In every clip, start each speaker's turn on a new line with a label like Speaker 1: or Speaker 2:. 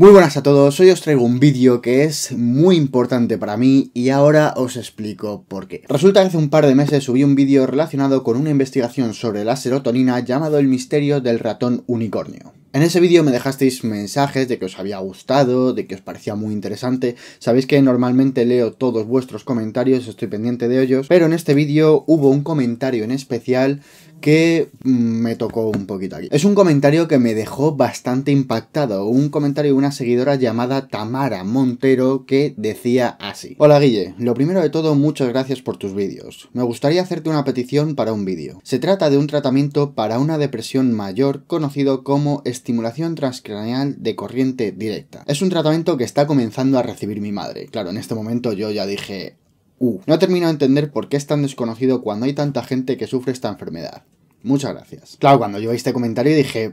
Speaker 1: Muy buenas a todos, hoy os traigo un vídeo que es muy importante para mí y ahora os explico por qué. Resulta que hace un par de meses subí un vídeo relacionado con una investigación sobre la serotonina llamado El misterio del ratón unicornio. En ese vídeo me dejasteis mensajes de que os había gustado, de que os parecía muy interesante. Sabéis que normalmente leo todos vuestros comentarios, estoy pendiente de ellos, pero en este vídeo hubo un comentario en especial que mm, me tocó un poquito aquí. Es un comentario que me dejó bastante impactado, un comentario de una seguidora llamada Tamara Montero que decía así. Hola Guille, lo primero de todo muchas gracias por tus vídeos. Me gustaría hacerte una petición para un vídeo. Se trata de un tratamiento para una depresión mayor conocido como estimulación transcraneal de corriente directa. Es un tratamiento que está comenzando a recibir mi madre. Claro, en este momento yo ya dije, Uh, no termino de entender por qué es tan desconocido cuando hay tanta gente que sufre esta enfermedad. Muchas gracias. Claro, cuando yo vi este comentario dije,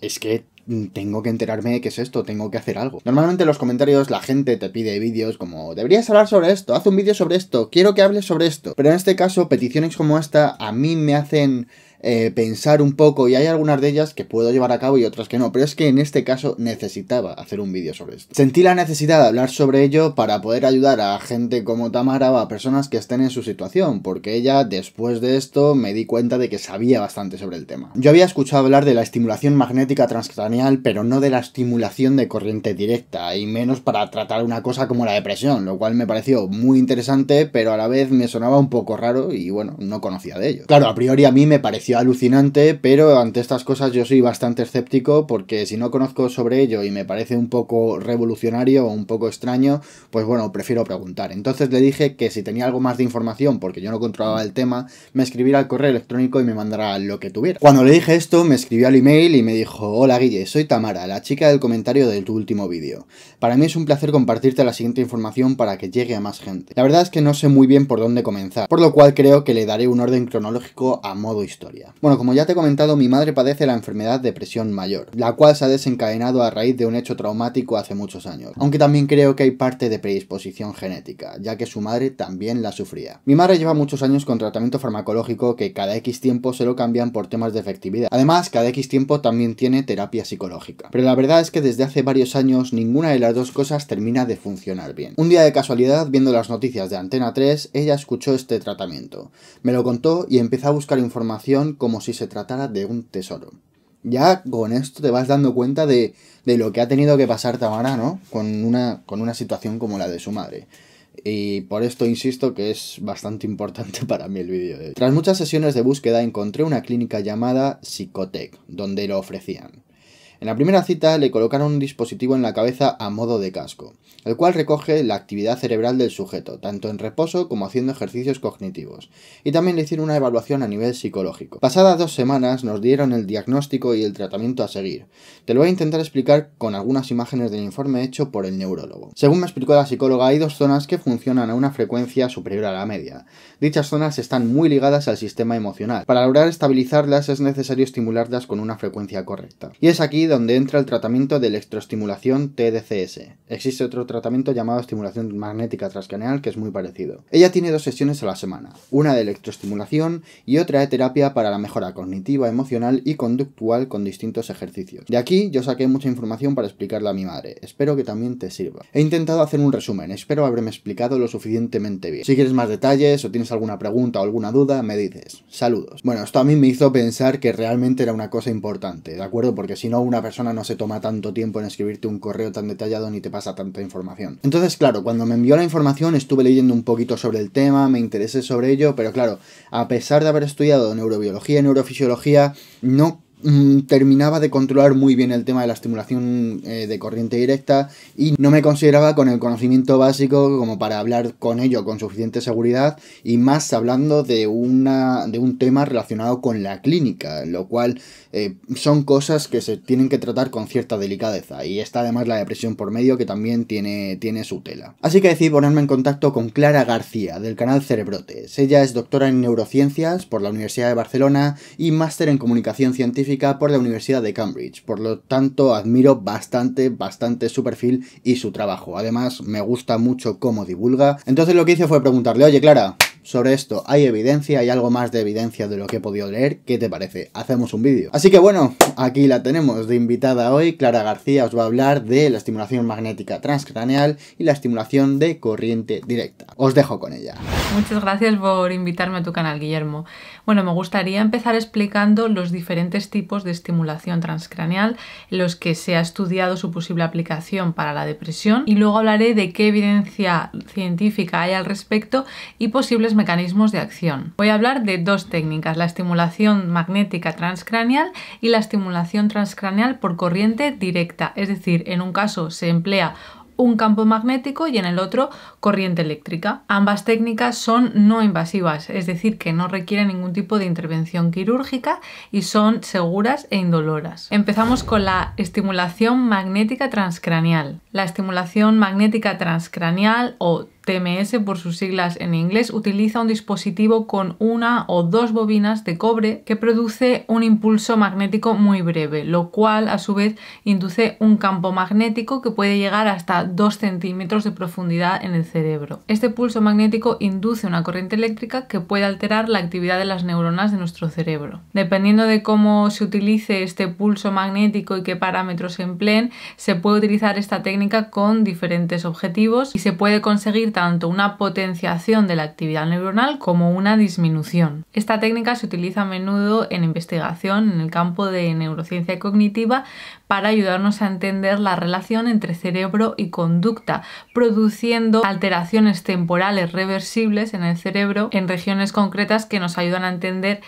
Speaker 1: es que tengo que enterarme de qué es esto, tengo que hacer algo. Normalmente en los comentarios la gente te pide vídeos como deberías hablar sobre esto, haz un vídeo sobre esto, quiero que hables sobre esto. Pero en este caso peticiones como esta a mí me hacen eh, pensar un poco y hay algunas de ellas que puedo llevar a cabo y otras que no, pero es que en este caso necesitaba hacer un vídeo sobre esto. Sentí la necesidad de hablar sobre ello para poder ayudar a gente como Tamara o a personas que estén en su situación, porque ella después de esto me di cuenta de que sabía bastante sobre el tema. Yo había escuchado hablar de la estimulación magnética transcraneal, pero no de la estimulación de corriente directa, y menos para tratar una cosa como la depresión, lo cual me pareció muy interesante, pero a la vez me sonaba un poco raro y bueno, no conocía de ello. Claro, a priori a mí me pareció alucinante, pero ante estas cosas yo soy bastante escéptico porque si no conozco sobre ello y me parece un poco revolucionario o un poco extraño, pues bueno, prefiero preguntar. Entonces le dije que si tenía algo más de información, porque yo no controlaba el tema, me escribiera al correo electrónico y me mandara lo que tuviera. Cuando le dije esto, me escribió al email y me dijo, hola Guille, soy Tamara, la chica del comentario de tu último vídeo. Para mí es un placer compartirte la siguiente información para que llegue a más gente. La verdad es que no sé muy bien por dónde comenzar, por lo cual creo que le daré un orden cronológico a modo historia. Bueno, como ya te he comentado, mi madre padece la enfermedad de depresión mayor, la cual se ha desencadenado a raíz de un hecho traumático hace muchos años, aunque también creo que hay parte de predisposición genética, ya que su madre también la sufría. Mi madre lleva muchos años con tratamiento farmacológico que cada X tiempo se lo cambian por temas de efectividad. Además, cada X tiempo también tiene terapia psicológica. Pero la verdad es que desde hace varios años ninguna de las dos cosas termina de funcionar bien. Un día de casualidad, viendo las noticias de Antena 3, ella escuchó este tratamiento. Me lo contó y empecé a buscar información como si se tratara de un tesoro. Ya con esto te vas dando cuenta de, lo que ha tenido que pasar Tamara, Con una, con una situación como la de su madre. Y por esto insisto que es bastante importante para mí el vídeo de Tras muchas sesiones de búsqueda encontré una clínica llamada Psicotec, donde lo ofrecían. En la primera cita le colocaron un dispositivo en la cabeza a modo de casco, el cual recoge la actividad cerebral del sujeto, tanto en reposo como haciendo ejercicios cognitivos, y también le hicieron una evaluación a nivel psicológico. Pasadas dos semanas nos dieron el diagnóstico y el tratamiento a seguir. Te lo voy a intentar explicar con algunas imágenes del informe hecho por el neurólogo. Según me explicó la psicóloga, hay dos zonas que funcionan a una frecuencia superior a la media. Dichas zonas están muy ligadas al sistema emocional. Para lograr estabilizarlas es necesario estimularlas con una frecuencia correcta. Y es aquí donde entra el tratamiento de electroestimulación TDCS. Existe otro tratamiento llamado estimulación magnética transcraneal que es muy parecido. Ella tiene dos sesiones a la semana, una de electroestimulación y otra de terapia para la mejora cognitiva, emocional y conductual con distintos ejercicios. De aquí yo saqué mucha información para explicarla a mi madre, espero que también te sirva. He intentado hacer un resumen, espero haberme explicado lo suficientemente bien. Si quieres más detalles o tienes alguna pregunta o alguna duda, me dices. Saludos. Bueno, esto a mí me hizo pensar que realmente era una cosa importante, ¿de acuerdo? Porque si no, una persona no se toma tanto tiempo en escribirte un correo tan detallado ni te pasa tanta información. Entonces, claro, cuando me envió la información estuve leyendo un poquito sobre el tema, me interesé sobre ello, pero claro, a pesar de haber estudiado neurobiología y neurofisiología, no Mm, terminaba de controlar muy bien el tema de la estimulación eh, de corriente directa y no me consideraba con el conocimiento básico como para hablar con ello con suficiente seguridad y más hablando de, una, de un tema relacionado con la clínica, lo cual eh, son cosas que se tienen que tratar con cierta delicadeza y está además la depresión por medio que también tiene, tiene su tela. Así que decidí ponerme en contacto con Clara García del canal Cerebrotes. Ella es doctora en neurociencias por la Universidad de Barcelona y máster en comunicación científica por la Universidad de Cambridge, por lo tanto admiro bastante, bastante su perfil y su trabajo. Además, me gusta mucho cómo divulga. Entonces lo que hice fue preguntarle, oye Clara, sobre esto hay evidencia, hay algo más de evidencia de lo que he podido leer, ¿qué te parece? Hacemos un vídeo. Así que bueno, aquí la tenemos de invitada hoy, Clara García os va a hablar de la estimulación magnética transcraneal y la estimulación de corriente directa. Os dejo con ella.
Speaker 2: Muchas gracias por invitarme a tu canal, Guillermo. Bueno, me gustaría empezar explicando los diferentes tipos de estimulación transcraneal, los que se ha estudiado su posible aplicación para la depresión y luego hablaré de qué evidencia científica hay al respecto y posibles mecanismos de acción. Voy a hablar de dos técnicas, la estimulación magnética transcranial y la estimulación transcranial por corriente directa, es decir, en un caso se emplea un campo magnético y en el otro corriente eléctrica. Ambas técnicas son no invasivas, es decir, que no requieren ningún tipo de intervención quirúrgica y son seguras e indoloras. Empezamos con la estimulación magnética transcranial. La estimulación magnética transcranial o TMS por sus siglas en inglés, utiliza un dispositivo con una o dos bobinas de cobre que produce un impulso magnético muy breve, lo cual a su vez induce un campo magnético que puede llegar hasta 2 centímetros de profundidad en el cerebro. Este pulso magnético induce una corriente eléctrica que puede alterar la actividad de las neuronas de nuestro cerebro. Dependiendo de cómo se utilice este pulso magnético y qué parámetros se empleen, se puede utilizar esta técnica con diferentes objetivos y se puede conseguir tanto una potenciación de la actividad neuronal como una disminución. Esta técnica se utiliza a menudo en investigación en el campo de neurociencia cognitiva para ayudarnos a entender la relación entre cerebro y conducta, produciendo alteraciones temporales reversibles en el cerebro en regiones concretas que nos ayudan a entender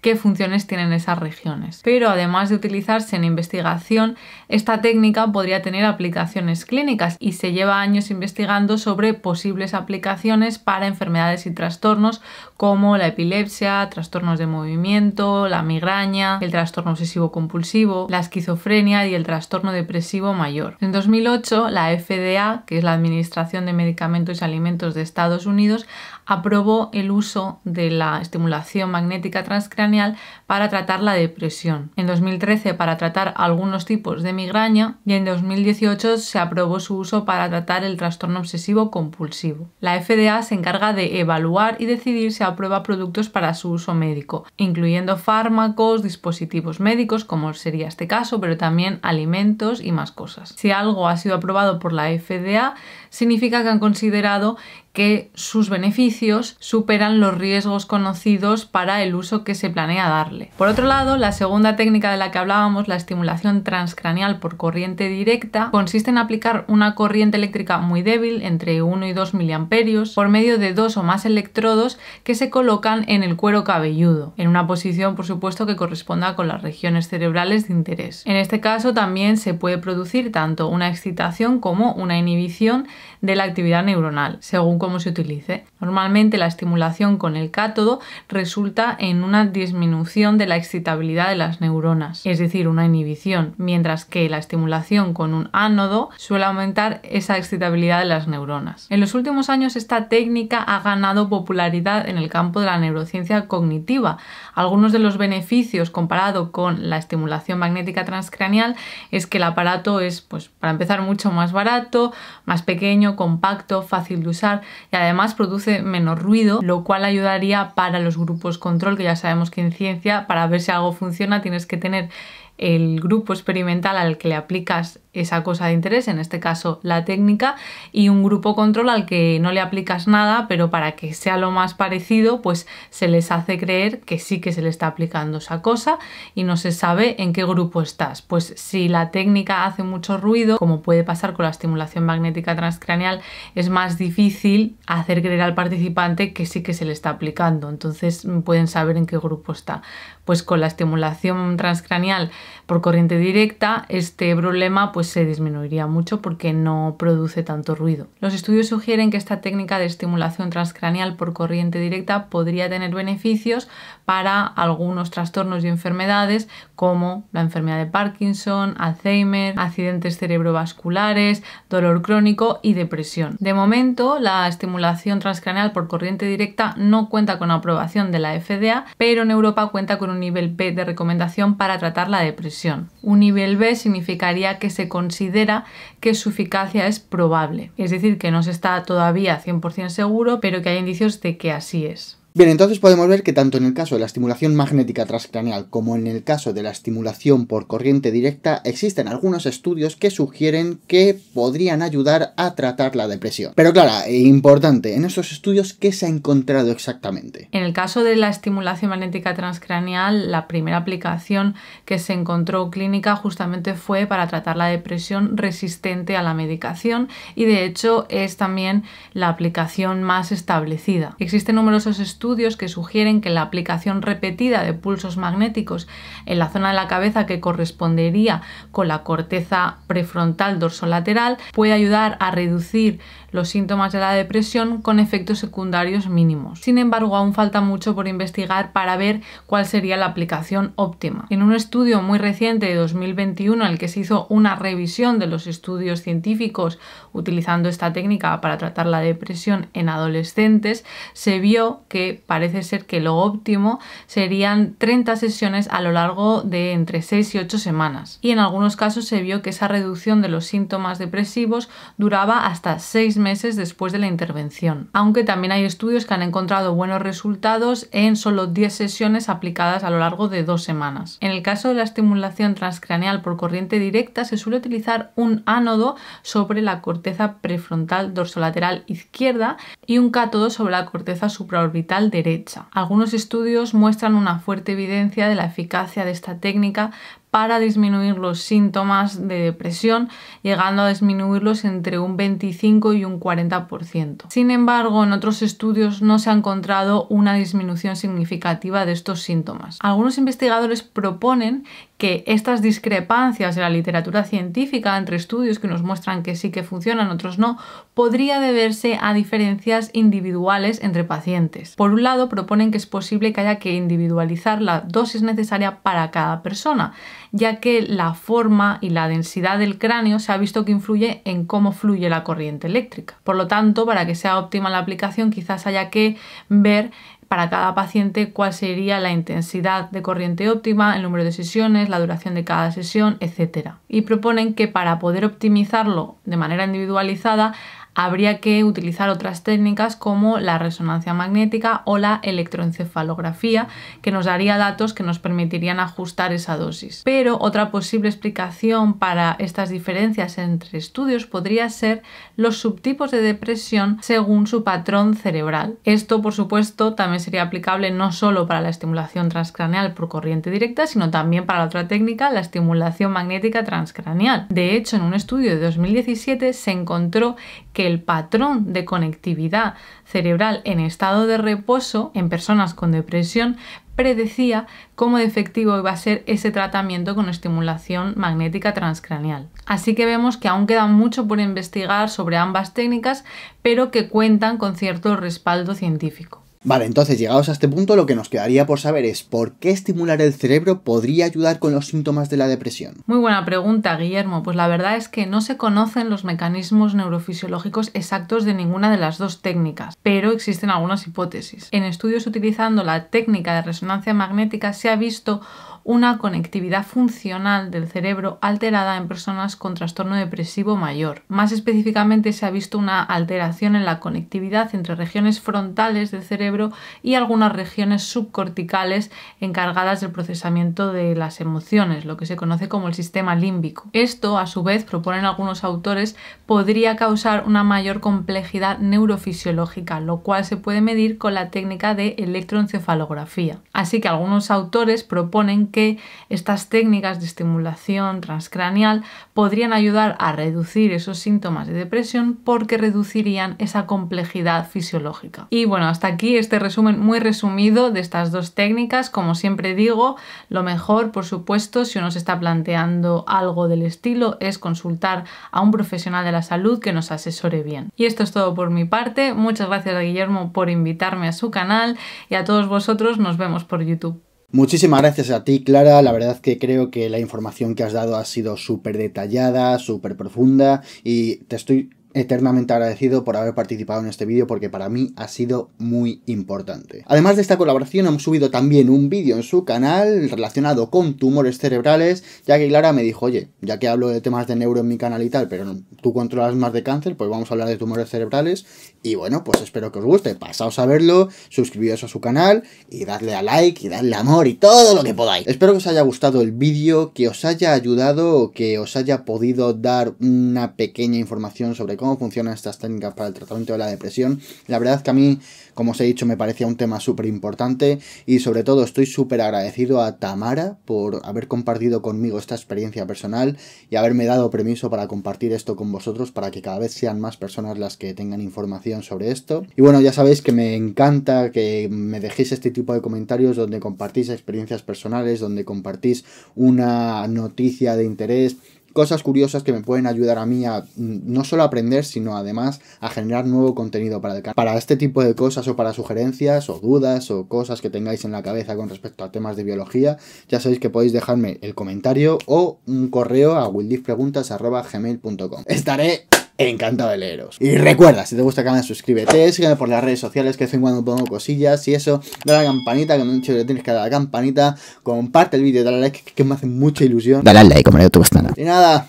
Speaker 2: qué funciones tienen esas regiones. Pero además de utilizarse en investigación, esta técnica podría tener aplicaciones clínicas y se lleva años investigando sobre posibles aplicaciones para enfermedades y trastornos como la epilepsia, trastornos de movimiento, la migraña, el trastorno obsesivo-compulsivo, la esquizofrenia y el trastorno depresivo mayor. En 2008, la FDA, que es la Administración de Medicamentos y Alimentos de Estados Unidos, aprobó el uso de la estimulación magnética transcraneal para tratar la depresión. En 2013 para tratar algunos tipos de migraña y en 2018 se aprobó su uso para tratar el trastorno obsesivo compulsivo. La FDA se encarga de evaluar y decidir si aprueba productos para su uso médico, incluyendo fármacos, dispositivos médicos, como sería este caso, pero también alimentos y más cosas. Si algo ha sido aprobado por la FDA, significa que han considerado que sus beneficios superan los riesgos conocidos para el uso que se planea darle. Por otro lado, la segunda técnica de la que hablábamos, la estimulación transcraneal por corriente directa, consiste en aplicar una corriente eléctrica muy débil, entre 1 y 2 miliamperios, por medio de dos o más electrodos que se colocan en el cuero cabelludo, en una posición, por supuesto, que corresponda con las regiones cerebrales de interés. En este caso también se puede producir tanto una excitación como una inhibición de la actividad neuronal, según cómo se utilice. Normalmente la estimulación con el cátodo resulta en una disminución de la excitabilidad de las neuronas, es decir, una inhibición, mientras que la estimulación con un ánodo suele aumentar esa excitabilidad de las neuronas. En los últimos años esta técnica ha ganado popularidad en el campo de la neurociencia cognitiva. Algunos de los beneficios comparado con la estimulación magnética transcraneal es que el aparato es, pues, para empezar, mucho más barato, más pequeño, compacto, fácil de usar y además produce menos ruido, lo cual ayudaría para los grupos control, que ya sabemos que en ciencia, para ver si algo funciona, tienes que tener el grupo experimental al que le aplicas esa cosa de interés, en este caso la técnica, y un grupo control al que no le aplicas nada, pero para que sea lo más parecido, pues se les hace creer que sí que se le está aplicando esa cosa y no se sabe en qué grupo estás. Pues si la técnica hace mucho ruido, como puede pasar con la estimulación magnética transcraneal, es más difícil hacer creer al participante que sí que se le está aplicando, entonces mm, pueden saber en qué grupo está. Pues con la estimulación transcraneal por corriente directa, este problema pues se disminuiría mucho porque no produce tanto ruido. Los estudios sugieren que esta técnica de estimulación transcraneal por corriente directa podría tener beneficios para algunos trastornos y enfermedades como la enfermedad de Parkinson, Alzheimer, accidentes cerebrovasculares, dolor crónico y depresión. De momento, la estimulación transcraneal por corriente directa no cuenta con aprobación de la FDA, pero en Europa cuenta con un nivel p de recomendación para tratar la depresión. Un nivel B significaría que se considera que su eficacia es probable, es decir, que no se está todavía 100% seguro, pero que hay indicios de que así es.
Speaker 1: Bien, entonces podemos ver que tanto en el caso de la estimulación magnética transcraneal como en el caso de la estimulación por corriente directa existen algunos estudios que sugieren que podrían ayudar a tratar la depresión. Pero claro, eh, importante, en esos estudios, ¿qué se ha encontrado exactamente?
Speaker 2: En el caso de la estimulación magnética transcraneal, la primera aplicación que se encontró clínica justamente fue para tratar la depresión resistente a la medicación y de hecho es también la aplicación más establecida. Existen numerosos estudios estudios que sugieren que la aplicación repetida de pulsos magnéticos en la zona de la cabeza que correspondería con la corteza prefrontal dorsolateral puede ayudar a reducir los síntomas de la depresión con efectos secundarios mínimos. Sin embargo, aún falta mucho por investigar para ver cuál sería la aplicación óptima. En un estudio muy reciente de 2021 en el que se hizo una revisión de los estudios científicos utilizando esta técnica para tratar la depresión en adolescentes, se vio que parece ser que lo óptimo serían 30 sesiones a lo largo de entre 6 y 8 semanas. Y en algunos casos se vio que esa reducción de los síntomas depresivos duraba hasta 6 meses después de la intervención. Aunque también hay estudios que han encontrado buenos resultados en solo 10 sesiones aplicadas a lo largo de 2 semanas. En el caso de la estimulación transcraneal por corriente directa se suele utilizar un ánodo sobre la corteza prefrontal dorsolateral izquierda y un cátodo sobre la corteza supraorbital derecha. Algunos estudios muestran una fuerte evidencia de la eficacia de esta técnica para disminuir los síntomas de depresión, llegando a disminuirlos entre un 25 y un 40%. Sin embargo, en otros estudios no se ha encontrado una disminución significativa de estos síntomas. Algunos investigadores proponen que estas discrepancias en la literatura científica entre estudios que nos muestran que sí que funcionan, otros no, podría deberse a diferencias individuales entre pacientes. Por un lado, proponen que es posible que haya que individualizar la dosis necesaria para cada persona, ya que la forma y la densidad del cráneo se ha visto que influye en cómo fluye la corriente eléctrica. Por lo tanto, para que sea óptima la aplicación, quizás haya que ver para cada paciente cuál sería la intensidad de corriente óptima, el número de sesiones, la duración de cada sesión, etc. Y proponen que para poder optimizarlo de manera individualizada habría que utilizar otras técnicas como la resonancia magnética o la electroencefalografía, que nos daría datos que nos permitirían ajustar esa dosis. Pero otra posible explicación para estas diferencias entre estudios podría ser los subtipos de depresión según su patrón cerebral. Esto, por supuesto, también sería aplicable no solo para la estimulación transcraneal por corriente directa, sino también para la otra técnica, la estimulación magnética transcraneal. De hecho, en un estudio de 2017 se encontró que el patrón de conectividad cerebral en estado de reposo en personas con depresión predecía cómo efectivo iba a ser ese tratamiento con estimulación magnética transcranial Así que vemos que aún queda mucho por investigar sobre ambas técnicas, pero que cuentan con cierto respaldo científico.
Speaker 1: Vale, entonces llegados a este punto lo que nos quedaría por saber es por qué estimular el cerebro podría ayudar con los síntomas de la depresión.
Speaker 2: Muy buena pregunta, Guillermo. Pues la verdad es que no se conocen los mecanismos neurofisiológicos exactos de ninguna de las dos técnicas, pero existen algunas hipótesis. En estudios utilizando la técnica de resonancia magnética se ha visto una conectividad funcional del cerebro alterada en personas con trastorno depresivo mayor. Más específicamente se ha visto una alteración en la conectividad entre regiones frontales del cerebro y algunas regiones subcorticales encargadas del procesamiento de las emociones, lo que se conoce como el sistema límbico. Esto, a su vez, proponen algunos autores, podría causar una mayor complejidad neurofisiológica, lo cual se puede medir con la técnica de electroencefalografía. Así que algunos autores proponen que estas técnicas de estimulación transcranial podrían ayudar a reducir esos síntomas de depresión porque reducirían esa complejidad fisiológica. Y bueno, hasta aquí este resumen muy resumido de estas dos técnicas. Como siempre digo, lo mejor, por supuesto, si uno se está planteando algo del estilo, es consultar a un profesional de la salud que nos asesore bien. Y esto es todo por mi parte. Muchas gracias a Guillermo por invitarme a su canal y a todos vosotros nos vemos por YouTube.
Speaker 1: Muchísimas gracias a ti, Clara. La verdad que creo que la información que has dado ha sido súper detallada, súper profunda y te estoy eternamente agradecido por haber participado en este vídeo porque para mí ha sido muy importante. Además de esta colaboración hemos subido también un vídeo en su canal relacionado con tumores cerebrales, ya que Clara me dijo, oye, ya que hablo de temas de neuro en mi canal y tal, pero tú controlas más de cáncer, pues vamos a hablar de tumores cerebrales y bueno, pues espero que os guste, pasaos a verlo, suscribíos a su canal y dadle a like y dadle amor y todo lo que podáis. Espero que os haya gustado el vídeo, que os haya ayudado, o que os haya podido dar una pequeña información sobre cómo funcionan estas técnicas para el tratamiento de la depresión. La verdad que a mí, como os he dicho, me parecía un tema súper importante y sobre todo estoy súper agradecido a Tamara por haber compartido conmigo esta experiencia personal y haberme dado permiso para compartir esto con vosotros para que cada vez sean más personas las que tengan información sobre esto. Y bueno, ya sabéis que me encanta que me dejéis este tipo de comentarios donde compartís experiencias personales, donde compartís una noticia de interés cosas curiosas que me pueden ayudar a mí a mm, no solo aprender, sino además a generar nuevo contenido para el canal. Para este tipo de cosas o para sugerencias o dudas o cosas que tengáis en la cabeza con respecto a temas de biología, ya sabéis que podéis dejarme el comentario o un correo a willifpreguntas.gmail.com. Estaré encantado de leeros. Y recuerda, si te gusta el canal, suscríbete, sígueme por las redes sociales, que de vez en cuando pongo cosillas y eso, dale a la campanita, que me han dicho que tienes que dar la campanita, comparte el vídeo, dale a like, que me hace mucha ilusión. Dale al like, como no te gusta nada. Y nada,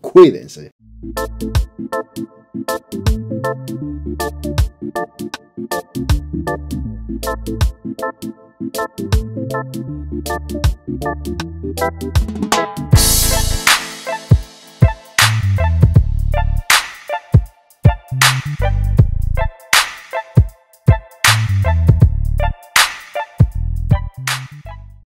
Speaker 1: cuídense. Thank you.